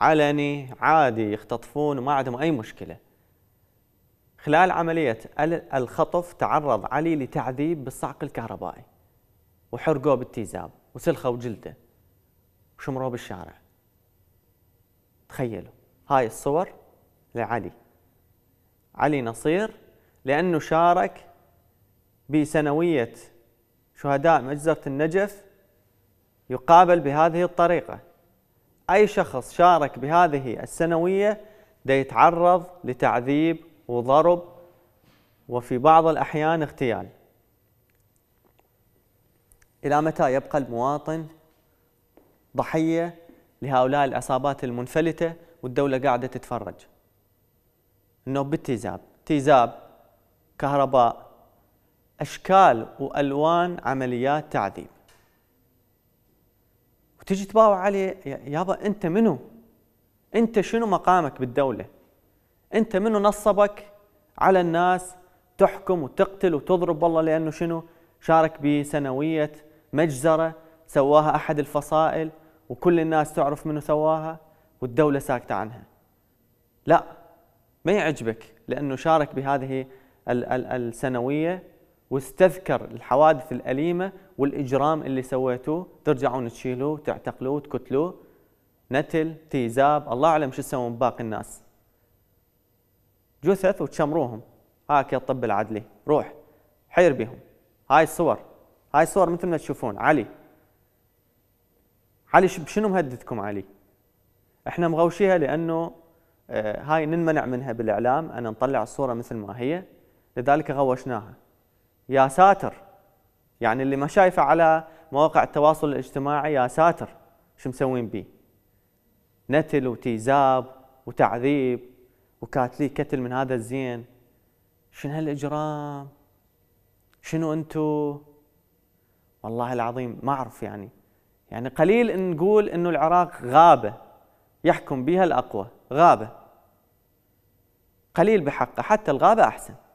علني عادي يختطفون وما عندهم أي مشكلة خلال عملية الخطف تعرض علي لتعذيب بالصعق الكهربائي وحرقوه بالتيزاب وسلخوا جلده وشمروه بالشارع تخيلوا هاي الصور لعلي علي نصير لأنه شارك بسنوية شهداء مجزرة النجف يقابل بهذه الطريقة أي شخص شارك بهذه السنوية ده يتعرض لتعذيب وضرب وفي بعض الأحيان اغتيال إلى متى يبقى المواطن ضحية لهؤلاء العصابات المنفلتة والدولة قاعدة تتفرج أنه بالتيزاب تيزاب كهرباء أشكال وألوان عمليات تعذيب تجي تباوع عليه يابا انت منو؟ انت شنو مقامك بالدوله؟ انت منو نصبك على الناس تحكم وتقتل وتضرب والله لانه شنو؟ شارك بسنويه مجزره سواها احد الفصائل وكل الناس تعرف منو سواها والدوله ساكته عنها. لا ما يعجبك لانه شارك بهذه السنويه واستذكر الحوادث الأليمة والإجرام اللي سويتوه ترجعون تشيلوه تعتقلوه تكتلوه نتل تيزاب الله أعلم شو تسوون باقي الناس جثث وتشمروهم هاك يا الطب العدلي روح حير بهم هاي الصور هاي الصور مثل ما تشوفون علي علي شنو مهددكم علي احنا مغوشيها لانه آه، هاي ننمنع منها بالاعلام ان نطلع الصوره مثل ما هي لذلك غوشناها يا ساتر يعني اللي ما شايفه على مواقع التواصل الاجتماعي يا ساتر شو مسوين بيه نتل وتيزاب وتعذيب وكاتلي كتل من هذا الزين شنو هالاجرام شنو انتو والله العظيم ما اعرف يعني يعني قليل ان نقول انه العراق غابه يحكم بها الاقوى غابه قليل بحقه حتى الغابه احسن